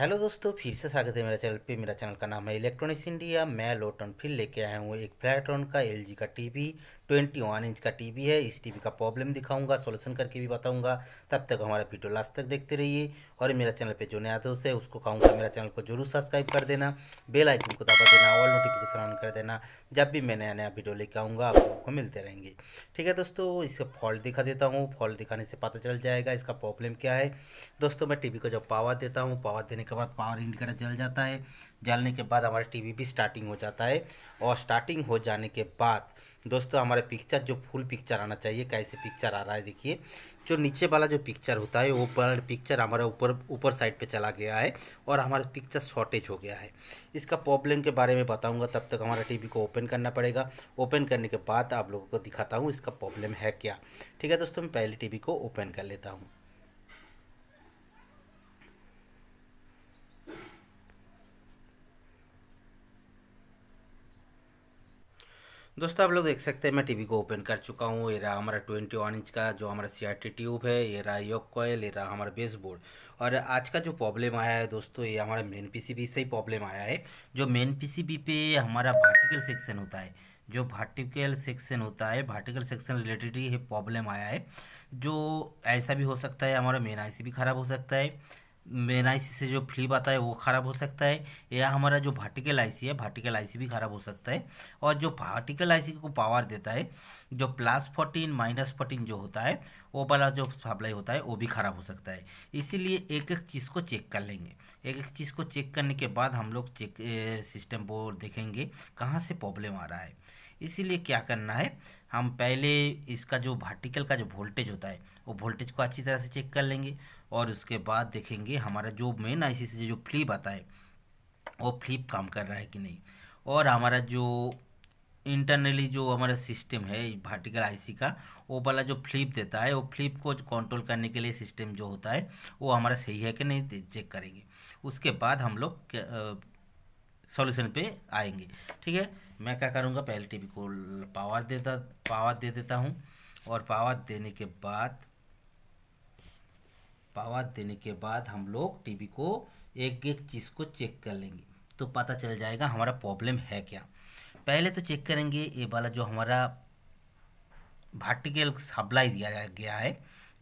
hello दोस्तों फिर से स्वागत है मेरा चैनल पे मेरा चैनल का नाम है इलेक्ट्रॉनिक्स इंडिया मैं लोटन फिर लेके आया हूँ एक फ्लैट रॉन का एलजी का टीवी ट्वेंटी वन इंच का टीवी है इस टीवी का प्रॉब्लम दिखाऊंगा सॉल्यूशन करके भी बताऊंगा तब तक हमारा वीडियो लास्ट तक देखते रहिए और मेरा चैनल पे जो नया दोस्त है उसको कहूँगा मेरा चैनल को जरूर सब्सक्राइब कर देना बेल आइकन को दबा देना ऑल नोटिफिकेशन ऑन कर देना जब भी मैं नया नया वीडियो लेके आऊँगा आप लोगों को मिलते रहेंगे ठीक है दोस्तों इसका फॉल्ट दिखा देता हूँ फॉल्ट दिखाने से पता चल जाएगा इसका प्रॉब्लम क्या है दोस्तों मैं टी को जब पावर देता हूँ पावर देने के बाद पावर इंडिकेटर जल जाता है जलने के बाद हमारा टीवी भी स्टार्टिंग हो जाता है और स्टार्टिंग हो जाने के बाद दोस्तों हमारा पिक्चर जो फुल पिक्चर आना चाहिए कैसे पिक्चर आ रहा है देखिए जो नीचे वाला जो पिक्चर होता है वो पर पिक्चर हमारा ऊपर ऊपर साइड पे चला गया है और हमारा पिक्चर शॉर्टेज हो गया है इसका प्रॉब्लम के बारे में बताऊंगा तब तक हमारा टीवी को ओपन करना पड़ेगा ओपन करने के बाद आप लोगों को दिखाता हूँ इसका प्रॉब्लम है क्या ठीक है दोस्तों मैं पहले टी को ओपन कर लेता हूँ दोस्तों आप लोग देख सकते हैं मैं टीवी को ओपन कर चुका हूँ ये रहा हमारा ट्वेंटी वन इंच का जो हमारा सी ट्यूब है ये रहा योग कॉयल ये रहा हमारा बेस बोर्ड और आज का जो प्रॉब्लम आया है दोस्तों ये हमारा मेन पीसीबी से ही प्रॉब्लम आया है जो मेन पीसीबी पे हमारा वर्टिकल सेक्शन होता है जो वर्टिकल सेक्शन होता है वर्टिकल सेक्शन रिलेटेड ही प्रॉब्लम आया है जो ऐसा भी हो सकता है हमारा मेन सी भी ख़राब हो सकता है मेन आई से जो फ्लिप आता है वो ख़राब हो सकता है या हमारा जो भार्टिकल आईसी है भार्टिकल आईसी भी ख़राब हो सकता है और जो भार्टिकल आईसी को पावर देता है जो प्लस फोर्टीन माइनस फोर्टीन जो होता है वो वाला जो सप्लाई होता है वो भी ख़राब हो सकता है इसीलिए एक एक चीज़ को चेक कर लेंगे एक एक चीज़ को चेक करने के बाद हम लोग चेक सिस्टम बोर्ड देखेंगे कहाँ से प्रॉब्लम आ रहा है इसीलिए क्या करना है हम पहले इसका जो वर्टिकल का जो वोल्टेज होता है वो वोल्टेज को अच्छी तरह से चेक कर लेंगे और उसके बाद देखेंगे हमारा जो मेन आईसी से जो फ्लिप आता है वो फ्लिप काम कर रहा है कि नहीं और हमारा जो इंटरनली जो हमारा सिस्टम है वर्टिकल आईसी का वो वाला जो फ्लिप देता है वो फ्लिप को कंट्रोल करने के लिए सिस्टम जो होता है वो हमारा सही है कि नहीं चेक करेंगे उसके बाद हम लोग सॉल्यूशन पे आएंगे ठीक है मैं क्या करूँगा पहले टी को पावर देता पावर दे देता हूँ और पावर देने के बाद पावर देने के बाद हम लोग टी को एक एक चीज़ को चेक कर लेंगे तो पता चल जाएगा हमारा प्रॉब्लम है क्या पहले तो चेक करेंगे ये वाला जो हमारा वर्टिकल सप्लाई दिया गया है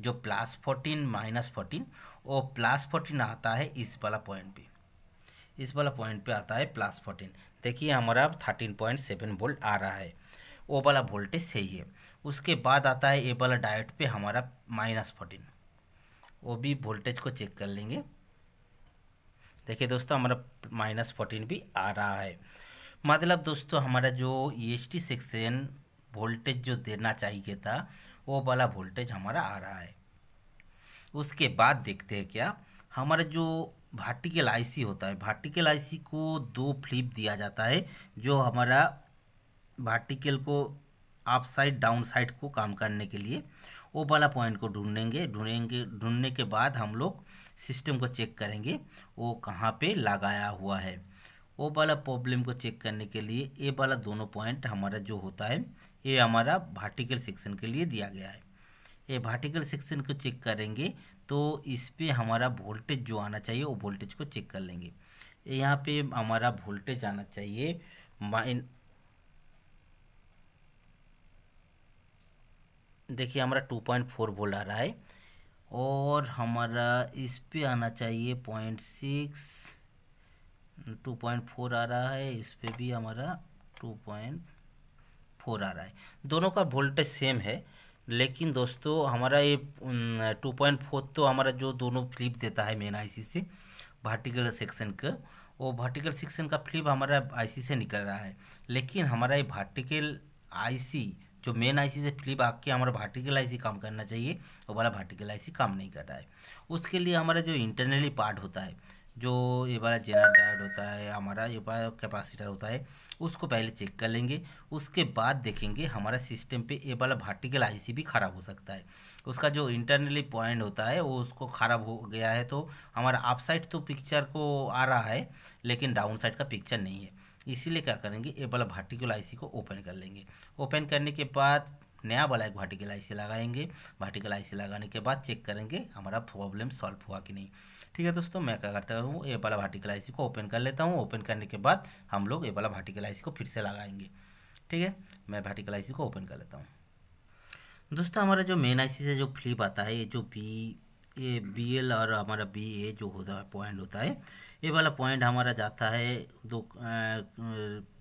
जो प्लस फोर्टीन माइनस फोर्टीन और प्लस फोर्टीन आता है इस वाला पॉइंट पे इस वाला पॉइंट पे आता है प्लस फोर्टीन देखिए हमारा थर्टीन पॉइंट सेवन वोल्ट आ रहा है वो वाला वोल्टेज सही है उसके बाद आता है ए वाला डायोड पे हमारा माइनस फोर्टीन वो भी वोल्टेज को चेक कर लेंगे देखिए दोस्तों हमारा माइनस फोर्टीन भी आ रहा है मतलब दोस्तों हमारा जो E S T section voltage जो देना चाहिए था वो वाला वोल्टेज हमारा आ रहा है उसके बाद देखते हैं क्या हमारा जो भार्टिकल आईसी होता है भार्टिकल आईसी को दो फ्लिप दिया जाता है जो हमारा भार्टिकल को आप साइड डाउन साइड को काम करने के लिए वो वाला पॉइंट को ढूंढेंगे ढूंढेंगे ढूंढने के बाद हम लोग सिस्टम को चेक करेंगे वो कहाँ पे लगाया हुआ है वो वाला प्रॉब्लम को चेक करने के लिए ये वाला दोनों पॉइंट हमारा जो होता है ये हमारा भार्टिकल सेक्शन के लिए दिया गया है ये भार्टिकल सेक्शन को चेक करेंगे तो इस पर हमारा वोल्टेज जो आना चाहिए वो वोल्टेज को चेक कर लेंगे यहाँ पे हमारा वोल्टेज आना चाहिए माइन देखिए हमारा टू पॉइंट फोर वोल्ट आ रहा है और हमारा इस पर आना चाहिए point six two point four आ रहा है इस पर भी हमारा टू पॉइंट फोर आ रहा है दोनों का वोल्टेज सेम है लेकिन दोस्तों हमारा ये टू पॉइंट फोर तो हमारा जो दोनों फ्लिप देता है मेन आईसी से वर्टिकल सेक्शन का वो वर्टिकल सेक्शन का फ्लिप हमारा आईसी से निकल रहा है लेकिन हमारा ये वर्टिकल आईसी जो मेन आईसी से फ्लिप आके हमारा वर्टिकल आईसी काम करना चाहिए वो वाला वर्टिकल आईसी काम नहीं कर रहा है उसके लिए हमारा जो इंटरनली पार्ट होता है जो ये वाला जेनर डायोड होता है हमारा ये वाला कैपेसिटर होता है उसको पहले चेक कर लेंगे उसके बाद देखेंगे हमारा सिस्टम पे ये वाला वर्टिकल आईसी भी ख़राब हो सकता है उसका जो इंटरनली पॉइंट होता है वो उसको ख़राब हो गया है तो हमारा अप साइड तो पिक्चर को आ रहा है लेकिन डाउन साइड का पिक्चर नहीं है इसीलिए क्या करेंगे ये वाला वर्टिकल आईसी को ओपन कर लेंगे ओपन करने के बाद नया वाला एक वर्टिकल आई लगाएंगे वर्टिकल आई लगाने के बाद चेक करेंगे हमारा प्रॉब्लम सॉल्व हुआ कि नहीं ठीक है दोस्तों मैं क्या करता हूँ ये वाला वर्टिकल आई को ओपन कर लेता हूँ ओपन करने के बाद हम लोग ये वाला वर्टिकल आई को फिर से लगाएंगे ठीक है मैं वर्टिकल आई को ओपन कर लेता हूँ दोस्तों हमारा जो मेन आई से जो फ्लिप आता है ये जो बी ए बी एल और हमारा बी ए जो होता है पॉइंट होता है ये वाला पॉइंट हमारा जाता है दो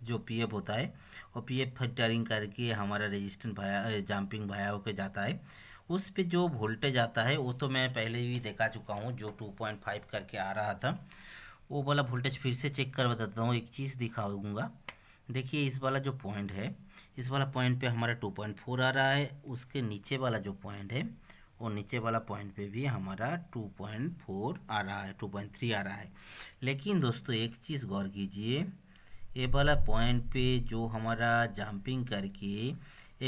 जो पीएफ होता है और पीएफ फिल्टरिंग करके हमारा रेजिस्टेंस भाया जम्पिंग भाया होकर जाता है उस पे जो वोल्टेज आता है वो तो मैं पहले भी देखा चुका हूँ जो टू पॉइंट फाइव करके आ रहा था वो वाला वोल्टेज फिर से चेक कर बताता हूँ एक चीज़ दिखाऊँगा देखिए इस वाला जो पॉइंट है इस वाला पॉइंट पर हमारा टू पॉइंट फोर आ रहा है उसके नीचे वाला जो पॉइंट है और नीचे वाला पॉइंट पे भी हमारा 2.4 आ रहा है 2.3 आ रहा है लेकिन दोस्तों एक चीज़ गौर कीजिए ये वाला पॉइंट पे जो हमारा जंपिंग करके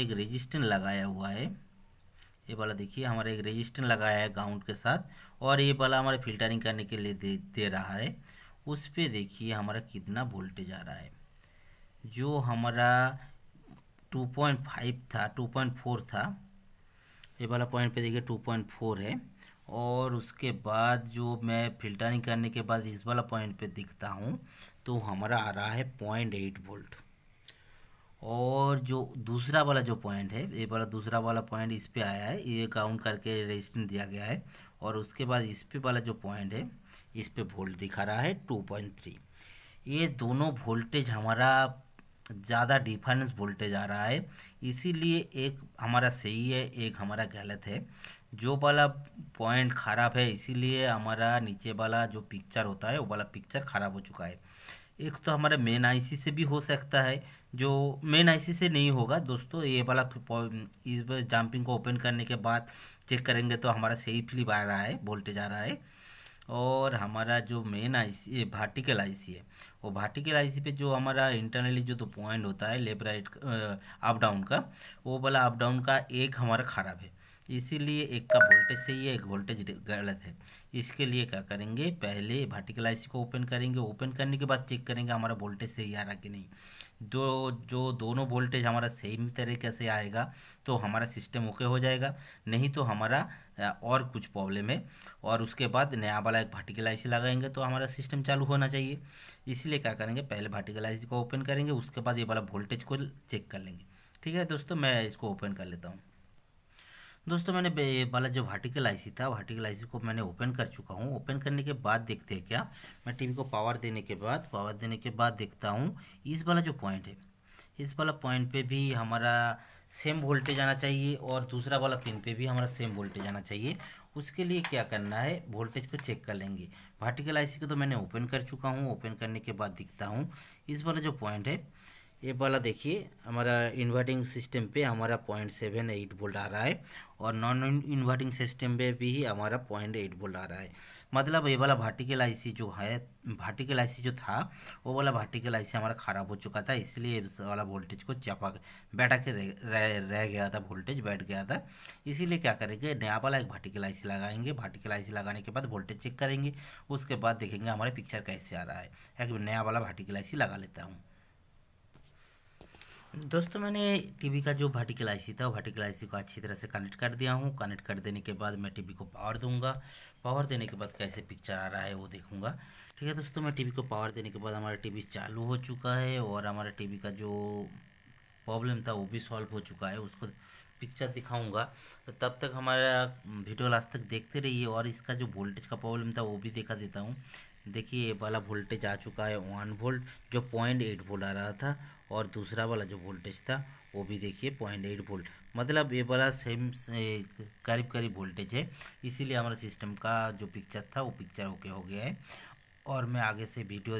एक रेजिस्टेंस लगाया हुआ है ये वाला देखिए हमारा एक रेजिस्टेंस लगाया है ग्राउंड के साथ और ये वाला हमारा फिल्टरिंग करने के लिए दे दे रहा है उस पर देखिए हमारा कितना वोल्टेज आ रहा है जो हमारा 2.5 था 2.4 था ये वाला पॉइंट पे देखिए टू पॉइंट फोर है और उसके बाद जो मैं फिल्टरिंग करने के बाद इस वाला पॉइंट पे दिखता हूँ तो हमारा आ रहा है पॉइंट एट वोल्ट और जो दूसरा वाला जो पॉइंट है ये वाला दूसरा वाला पॉइंट इस पर आया है ये काउंट करके रजिस्टेंस दिया गया है और उसके बाद इस पे वाला जो पॉइंट है इस पर वोल्ट दिखा रहा है टू पॉइंट थ्री ये दोनों वोल्टेज हमारा ज़्यादा डिफरेंस वोल्टेज आ रहा है इसीलिए एक हमारा सही है एक हमारा गलत है जो वाला पॉइंट ख़राब है इसीलिए हमारा नीचे वाला जो पिक्चर होता है वो वाला पिक्चर ख़राब हो चुका है एक तो हमारा मेन आईसी से भी हो सकता है जो मेन आईसी से नहीं होगा दोस्तों ये वाला इस जंपिंग को ओपन करने के बाद चेक करेंगे तो हमारा सही फ्लिप आ रहा है वोल्टेज आ रहा है और हमारा जो मेन आईसी भार्टिकल आईसी है वो भार्टिकल आईसी पे जो हमारा इंटरनली जो तो पॉइंट होता है लेफ्ट राइट अप डाउन का वो वाला अप डाउन का एक हमारा ख़राब है इसीलिए एक का वोल्टेज सही है एक वोल्टेज गलत है इसके लिए क्या करेंगे पहले वर्टिकल आईसी को ओपन करेंगे ओपन करने के बाद चेक करेंगे हमारा वोल्टेज सही आ रहा कि नहीं दो जो दोनों वोल्टेज हमारा सेम तरीके से आएगा तो हमारा सिस्टम ओके हो जाएगा नहीं तो हमारा और कुछ प्रॉब्लम है और उसके बाद नया वाला एक वर्टिकल आईसी लगाएंगे तो हमारा सिस्टम चालू होना चाहिए इसलिए क्या करेंगे पहले वर्टिकल आईसी को ओपन करेंगे उसके बाद ये वाला वोल्टेज को चेक कर लेंगे ठीक है दोस्तों मैं इसको ओपन कर लेता हूँ दोस्तों मैंने वाला जो वर्टिकल आईसी था वर्टिकल आईसी को मैंने ओपन कर चुका हूँ ओपन करने के बाद देखते हैं क्या मैं टीवी को पावर देने के बाद पावर देने के बाद देखता हूँ इस वाला जो पॉइंट है इस वाला पॉइंट पे भी हमारा सेम वोल्टेज आना चाहिए और दूसरा वाला पिन पे भी हमारा सेम वोल्टेज आना चाहिए उसके लिए क्या करना है वोल्टेज को चेक कर लेंगे वर्टिकल आईसी को तो मैंने ओपन कर चुका हूँ ओपन करने के बाद दिखता हूँ इस वाला जो पॉइंट है ये वाला देखिए हमारा इन्वर्टिंग सिस्टम पे हमारा पॉइंट सेवन एट वोल्ट आ रहा है और नॉन इन्वर्टिंग सिस्टम पे भी हमारा पॉइंट एट वोल्ट आ रहा है मतलब ये वाला भार्टिकल आईसी जो है भार्टिकल आईसी जो था वो वाला भार्टिकल आईसी हमारा ख़राब हो चुका था इसलिए इस वाला वोल्टेज को चपा बैठा के रह, रह, रह गया था वोल्टेज बैठ गया था इसीलिए क्या करेंगे नया वाला एक भार्टिकल आईसी लगाएंगे भार्टिकल आईसी लगाने के बाद वोल्टेज चेक करेंगे उसके बाद देखेंगे हमारे पिक्चर कैसे आ रहा है एक नया वाला भार्टिकल आईसी लगा लेता हूँ दोस्तों मैंने टीवी का जो वर्टिकल आईसी था वर्टिकल आईसी को अच्छी तरह से कनेक्ट कर दिया हूँ कनेक्ट कर देने के बाद मैं टीवी को पावर दूंगा पावर देने के बाद कैसे पिक्चर आ रहा है वो देखूंगा ठीक है दोस्तों मैं टीवी को पावर देने के बाद हमारा टीवी चालू हो चुका है और हमारा टीवी का जो प्रॉब्लम था वो भी सॉल्व हो चुका है उसको पिक्चर दिखाऊंगा तो तब तक हमारा वीडियो लास्ट तक देखते रहिए और इसका जो वोल्टेज का प्रॉब्लम था वो भी देखा देता हूँ देखिए ये वाला वोल्टेज आ चुका है वन वोल्ट जो पॉइंट एट वोल्ट आ रहा था और दूसरा वाला जो वोल्टेज था वो भी देखिए पॉइंट एट वोल्ट मतलब ये वाला सेम से करीब करीब वोल्टेज है इसीलिए हमारा सिस्टम का जो पिक्चर था वो पिक्चर ओके हो गया है और मैं आगे से वीडियो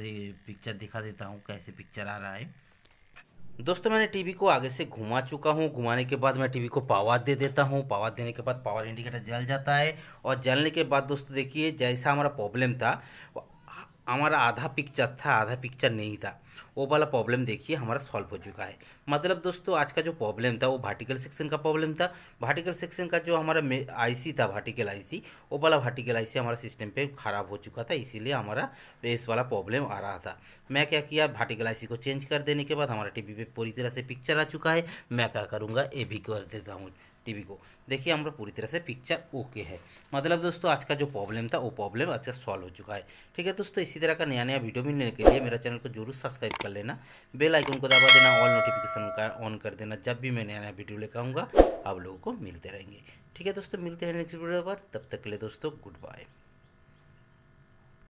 पिक्चर दिखा देता हूँ कैसे पिक्चर आ रहा है दोस्तों मैंने टीवी को आगे से घुमा चुका हूँ घुमाने के बाद मैं टीवी को पावर दे देता हूँ पावर देने के बाद पावर इंडिकेटर जल जाता है और जलने के बाद दोस्तों देखिए जैसा हमारा प्रॉब्लम था हमारा आधा पिक्चर था आधा पिक्चर नहीं था वो वाला प्रॉब्लम देखिए हमारा सॉल्व हो चुका है मतलब दोस्तों आज का जो प्रॉब्लम था वो भार्टिकल सेक्शन का प्रॉब्लम था वर्टिकल सेक्शन का जो हमारा आईसी था वर्टिकल आईसी वो वाला वर्टिकल आईसी हमारा सिस्टम पे ख़राब हो चुका था इसीलिए हमारा इस वाला प्रॉब्लम आ रहा था मैं क्या किया भार्टिकल आई को चेंज कर देने के बाद हमारा टी पे पूरी तरह से पिक्चर आ चुका है मैं क्या करूँगा ये भी कर देता हूँ टीवी को देखिए हम लोग पूरी तरह से पिक्चर ओके है मतलब दोस्तों आज का जो प्रॉब्लम था वो प्रॉब्लम आज का सॉल्व हो चुका है ठीक है दोस्तों इसी तरह का नया नया वीडियो मिलने के लिए मेरा चैनल को जरूर सब्सक्राइब कर लेना बेल आइकन को दबा देना ऑल नोटिफिकेशन का ऑन कर देना जब भी मैं नया नया वीडियो लेकर आऊँगा आप लोगों को मिलते रहेंगे ठीक है दोस्तों मिलते हैं नेक्स्ट वीडियो पर तब तक के लिए दोस्तों गुड बाय